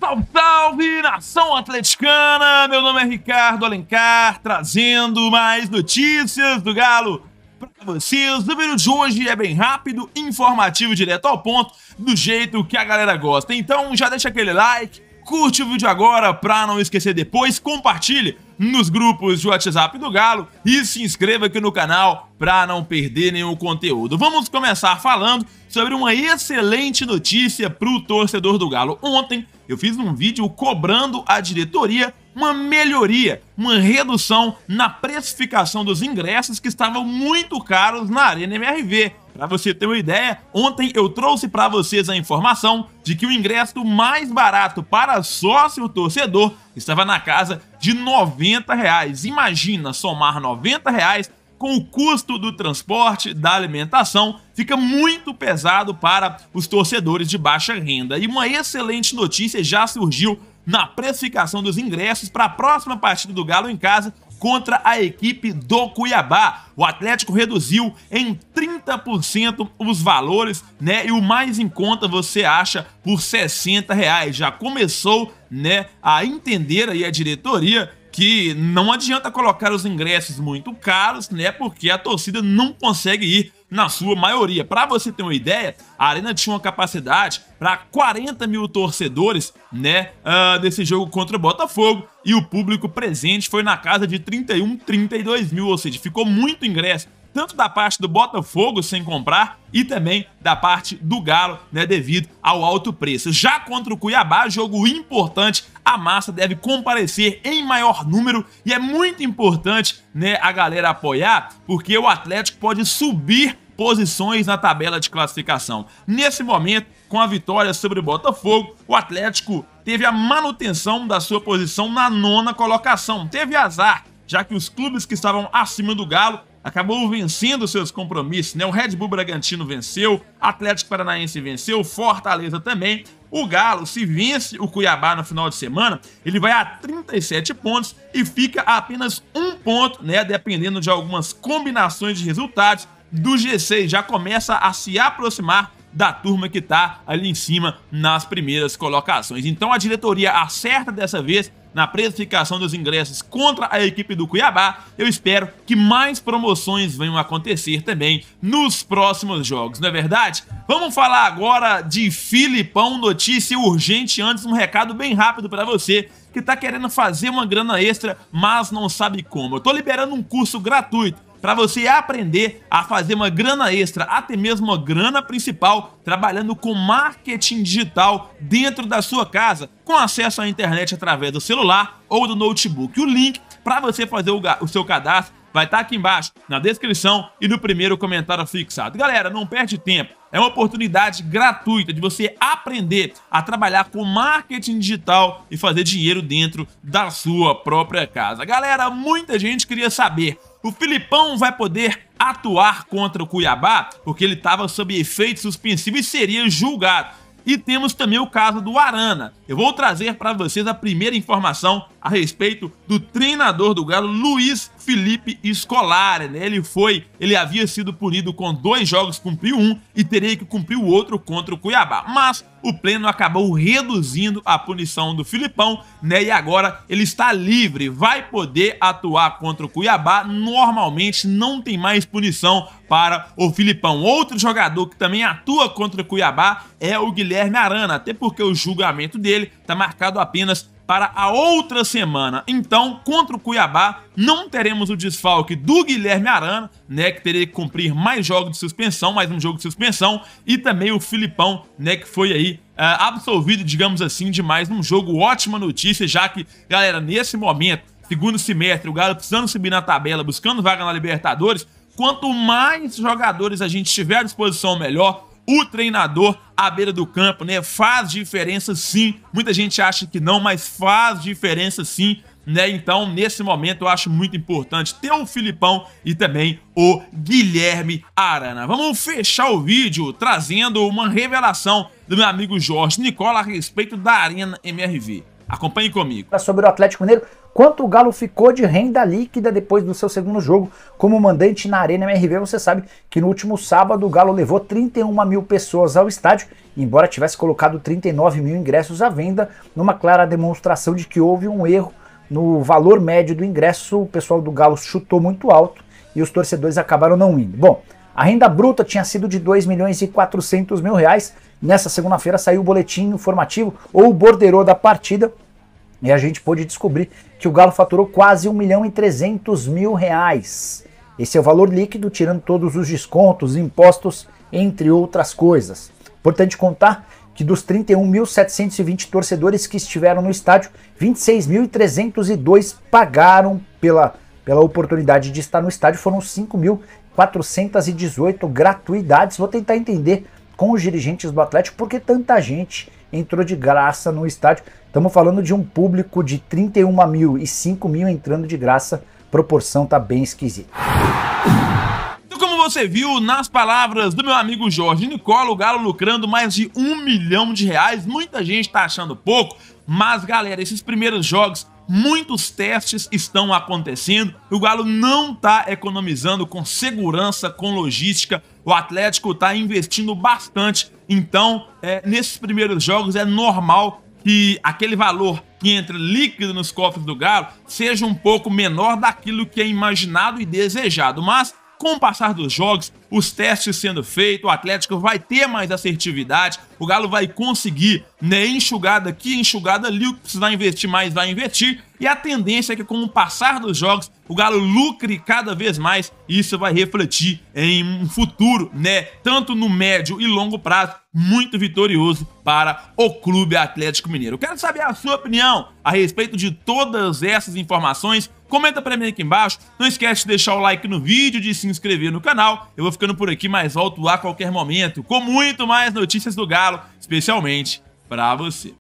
Salve, salve, nação atleticana! Meu nome é Ricardo Alencar, trazendo mais notícias do Galo para vocês. O vídeo de hoje é bem rápido, informativo, direto ao ponto, do jeito que a galera gosta. Então já deixa aquele like, curte o vídeo agora para não esquecer depois, compartilhe nos grupos de WhatsApp do Galo e se inscreva aqui no canal para não perder nenhum conteúdo. Vamos começar falando sobre uma excelente notícia para o torcedor do Galo. Ontem eu fiz um vídeo cobrando a diretoria uma melhoria, uma redução na precificação dos ingressos que estavam muito caros na Arena MRV. Para você ter uma ideia, ontem eu trouxe para vocês a informação de que o ingresso mais barato para sócio torcedor estava na casa de R$ 90. Reais. Imagina somar R$ 90 com o custo do transporte, da alimentação, fica muito pesado para os torcedores de baixa renda. E uma excelente notícia já surgiu na precificação dos ingressos para a próxima partida do Galo em casa contra a equipe do Cuiabá. O Atlético reduziu em 30% os valores, né? E o mais em conta você acha por 60 reais. Já começou, né, a entender aí a diretoria que não adianta colocar os ingressos muito caros, né? Porque a torcida não consegue ir na sua maioria. Para você ter uma ideia, a arena tinha uma capacidade para 40 mil torcedores, né? Uh, desse jogo contra o Botafogo e o público presente foi na casa de 31, 32 mil, ou seja, ficou muito ingresso tanto da parte do Botafogo sem comprar e também da parte do Galo, né, devido ao alto preço. Já contra o Cuiabá, jogo importante, a massa deve comparecer em maior número e é muito importante, né, a galera apoiar, porque o Atlético pode subir posições na tabela de classificação. Nesse momento, com a vitória sobre o Botafogo, o Atlético teve a manutenção da sua posição na nona colocação. Teve azar, já que os clubes que estavam acima do Galo acabou vencendo seus compromissos, né? O Red Bull Bragantino venceu, Atlético Paranaense venceu, Fortaleza também. O Galo, se vence o Cuiabá no final de semana, ele vai a 37 pontos e fica a apenas um ponto, né? Dependendo de algumas combinações de resultados do G6. Já começa a se aproximar da turma que está ali em cima nas primeiras colocações. Então a diretoria acerta dessa vez na precificação dos ingressos contra a equipe do Cuiabá, eu espero que mais promoções venham acontecer também nos próximos jogos, não é verdade? Vamos falar agora de Filipão, notícia urgente, antes um recado bem rápido para você que está querendo fazer uma grana extra, mas não sabe como. Eu tô liberando um curso gratuito para você aprender a fazer uma grana extra, até mesmo uma grana principal, trabalhando com marketing digital dentro da sua casa, com acesso à internet através do celular ou do notebook. O link para você fazer o, o seu cadastro vai estar tá aqui embaixo, na descrição e no primeiro comentário fixado. Galera, não perde tempo. É uma oportunidade gratuita de você aprender a trabalhar com marketing digital e fazer dinheiro dentro da sua própria casa. Galera, muita gente queria saber. O Filipão vai poder atuar contra o Cuiabá porque ele estava sob efeito suspensivo e seria julgado. E temos também o caso do Arana. Eu vou trazer para vocês a primeira informação a respeito do treinador do Galo, Luiz Felipe Scolari. Né? Ele foi, ele havia sido punido com dois jogos, cumpriu um e teria que cumprir o outro contra o Cuiabá. Mas o pleno acabou reduzindo a punição do Filipão, né? E agora ele está livre, vai poder atuar contra o Cuiabá. Normalmente não tem mais punição para o Filipão. Outro jogador que também atua contra o Cuiabá é o Guilherme Arana, até porque o julgamento dele está marcado apenas para a outra semana. Então, contra o Cuiabá, não teremos o desfalque do Guilherme Arana, né, que teria que cumprir mais jogos de suspensão, mais um jogo de suspensão, e também o Filipão, né, que foi aí uh, absolvido, digamos assim, de mais um jogo. Ótima notícia, já que, galera, nesse momento, segundo semestre, o Galo precisando subir na tabela, buscando vaga na Libertadores, quanto mais jogadores a gente tiver à disposição, melhor o treinador à beira do campo, né? Faz diferença sim. Muita gente acha que não, mas faz diferença sim. Né? Então, nesse momento, eu acho muito importante ter o Filipão e também o Guilherme Arana. Vamos fechar o vídeo trazendo uma revelação do meu amigo Jorge Nicola a respeito da Arena MRV. Acompanhe comigo. Sobre o Atlético Mineiro, quanto o Galo ficou de renda líquida depois do seu segundo jogo como mandante na Arena MRV, você sabe que no último sábado o Galo levou 31 mil pessoas ao estádio, embora tivesse colocado 39 mil ingressos à venda, numa clara demonstração de que houve um erro no valor médio do ingresso, o pessoal do Galo chutou muito alto e os torcedores acabaram não indo. Bom, a renda bruta tinha sido de 2 milhões e 400 mil reais. Nessa segunda-feira saiu o boletim informativo ou o borderô da partida, e a gente pôde descobrir que o Galo faturou quase 1 milhão e 300 mil reais. Esse é o valor líquido, tirando todos os descontos, impostos, entre outras coisas. Importante contar que dos 31.720 torcedores que estiveram no estádio, 26.302 pagaram pela, pela oportunidade de estar no estádio. Foram 5.418 gratuidades. Vou tentar entender com os dirigentes do Atlético por que tanta gente entrou de graça no estádio. Estamos falando de um público de 31 mil e 5 mil entrando de graça. Proporção tá bem esquisita. Então, como você viu nas palavras do meu amigo Jorge Nicola, o Galo lucrando mais de um milhão de reais. Muita gente tá achando pouco, mas galera, esses primeiros jogos muitos testes estão acontecendo. O Galo não está economizando com segurança, com logística. O Atlético está investindo bastante. Então, é, nesses primeiros jogos é normal que aquele valor que entra líquido nos cofres do Galo seja um pouco menor daquilo que é imaginado e desejado. Mas com o passar dos jogos, os testes sendo feitos, o Atlético vai ter mais assertividade, o Galo vai conseguir né, enxugada aqui, enxugada ali, o que precisar investir mais vai investir. E a tendência é que com o passar dos jogos, o Galo lucre cada vez mais e isso vai refletir em um futuro, né, tanto no médio e longo prazo, muito vitorioso para o Clube Atlético Mineiro. quero saber a sua opinião a respeito de todas essas informações. Comenta para mim aqui embaixo. Não esquece de deixar o like no vídeo, de se inscrever no canal. Eu vou ficando por aqui, mas volto a qualquer momento com muito mais notícias do Galo, especialmente para você.